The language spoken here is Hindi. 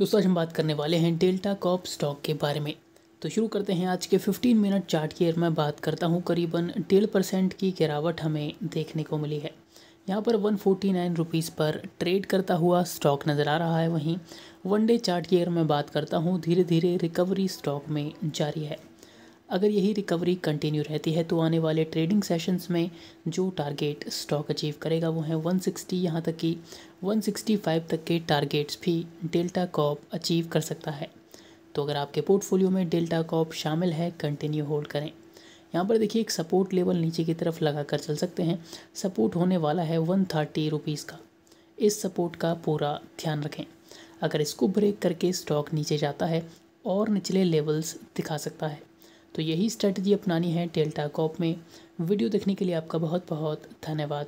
दोस्तों आज हम बात करने वाले हैं डेल्टा कॉप स्टॉक के बारे में तो शुरू करते हैं आज के 15 मिनट चार्ट की मैं बात करता हूं करीबन डेढ़ परसेंट की गिरावट हमें देखने को मिली है यहाँ पर वन फोर्टी नाइन रुपीज़ पर ट्रेड करता हुआ स्टॉक नज़र आ रहा है वहीं वन डे चार्ट की अगर मैं बात करता हूँ धीरे धीरे रिकवरी स्टॉक में जारी है अगर यही रिकवरी कंटिन्यू रहती है तो आने वाले ट्रेडिंग सेशंस में जो टारगेट स्टॉक अचीव करेगा वो है 160 सिक्सटी यहाँ तक कि 165 तक के टारगेट्स भी डेल्टा कॉप अचीव कर सकता है तो अगर आपके पोर्टफोलियो में डेल्टा कॉप शामिल है कंटिन्यू होल्ड करें यहाँ पर देखिए एक सपोर्ट लेवल नीचे की तरफ लगा कर चल सकते हैं सपोर्ट होने वाला है वन थर्टी रुपीज़ का इस सपोर्ट का पूरा ध्यान रखें अगर इसको ब्रेक करके स्टॉक नीचे जाता है और निचले लेवल्स दिखा सकता है तो यही स्ट्रैटेजी अपनानी है टेल्टा कॉप में वीडियो देखने के लिए आपका बहुत बहुत धन्यवाद